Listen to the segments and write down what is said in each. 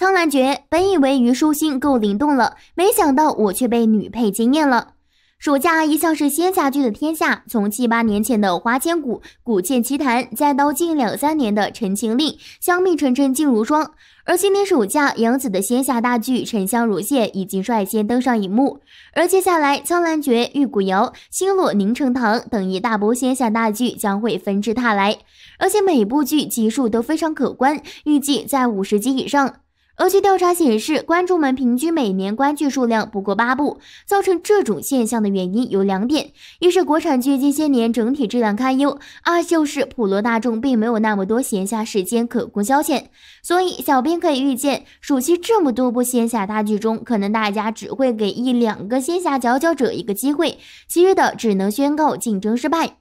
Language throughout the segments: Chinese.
苍兰诀本以为虞书欣够灵动了，没想到我却被女配惊艳了。暑假一向是仙侠剧的天下，从七八年前的《花千骨》《古剑奇谭》，再到近两三年的《陈情令》《香蜜沉沉烬如霜》，而今年暑假，杨紫的仙侠大剧《沉香如屑》已经率先登上荧幕，而接下来《苍兰诀》《玉骨遥》《星落凝成糖》等一大波仙侠大剧将会纷至沓来，而且每部剧集数都非常可观，预计在五十集以上。而且调查显示，观众们平均每年观剧数量不过八部。造成这种现象的原因有两点：一是国产剧近些年整体质量堪忧；二就是普罗大众并没有那么多闲暇时间可供消遣。所以，小编可以预见，暑期这么多部仙侠大剧中，可能大家只会给一两个仙侠佼佼者一个机会，其余的只能宣告竞争失败。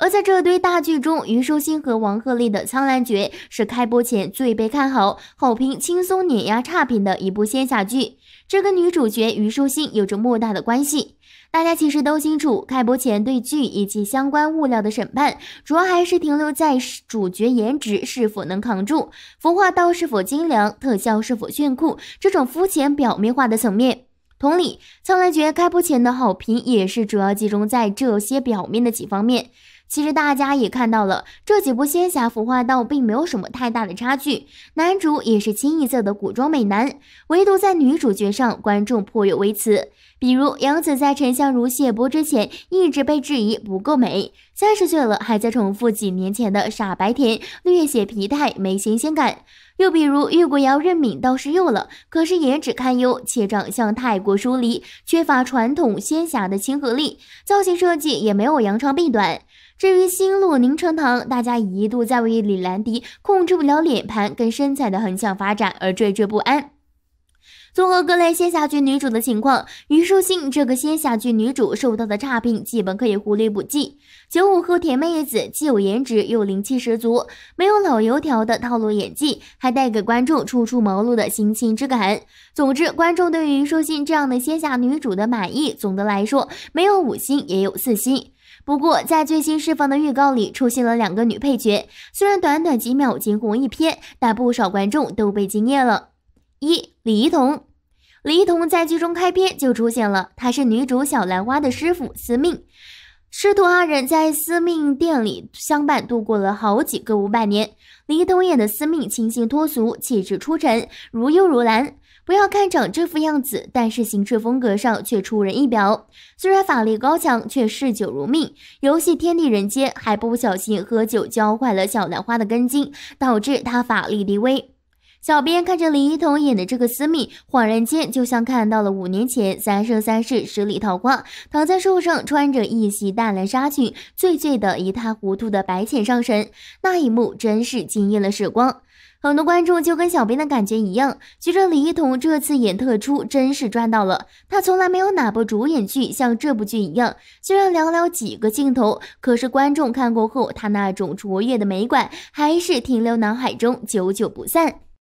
而在这堆大剧中，虞书欣和王鹤棣的《苍兰诀》是开播前最被看好、好评轻松碾压差评的一部仙侠剧。这跟女主角虞书欣有着莫大的关系。大家其实都清楚，开播前对剧以及相关物料的审判，主要还是停留在主角颜值是否能扛住、服化道是否精良、特效是否炫酷这种肤浅表面化的层面。同理，《苍兰诀》开播前的好评也是主要集中在这些表面的几方面。其实大家也看到了，这几部仙侠服化道并没有什么太大的差距，男主也是清一色的古装美男，唯独在女主角上，观众颇有微词。比如杨紫在陈相如谢播之前，一直被质疑不够美，三十岁了还在重复几年前的傻白甜，略显疲态，没新鲜感。又比如玉骨遥任敏倒是幼了，可是颜值堪忧，且长相太过疏离，缺乏传统仙侠的亲和力，造型设计也没有扬长避短。至于星路宁成堂，大家一度在为李兰迪控制不了脸盘跟身材的横向发展而惴惴不安。综合各类仙侠剧女主的情况，虞书欣这个仙侠剧女主受到的差评基本可以忽略不计。九五后铁妹子既有颜值又灵气十足，没有老油条的套路演技，还带给观众初出茅庐的新鲜之感。总之，观众对于虞书欣这样的仙侠女主的满意，总的来说没有五星也有四星。不过，在最新释放的预告里出现了两个女配角，虽然短短几秒惊鸿一瞥，但不少观众都被惊艳了。一李一桐，李一桐在剧中开篇就出现了，她是女主小兰花的师傅司命，师徒二人在司命店里相伴度过了好几个五百年。李一桐演的司命清新脱俗，气质出尘，如幽如兰。不要看长这副样子，但是行事风格上却出人意表。虽然法力高强，却嗜酒如命，游戏天地人间，还不小心喝酒浇坏了小兰花的根茎，导致他法力低微。小编看着李一桐演的这个私密，恍然间就像看到了五年前《三生三世十里桃花》，躺在树上穿着一袭淡蓝纱裙，醉醉的一塌糊涂的白浅上神，那一幕真是惊艳了时光。很多观众就跟小编的感觉一样，觉得李一桐这次演特出，真是赚到了。他从来没有哪部主演剧像这部剧一样，虽然寥寥几个镜头，可是观众看过后，他那种卓越的美感还是停留脑海中，久久不散。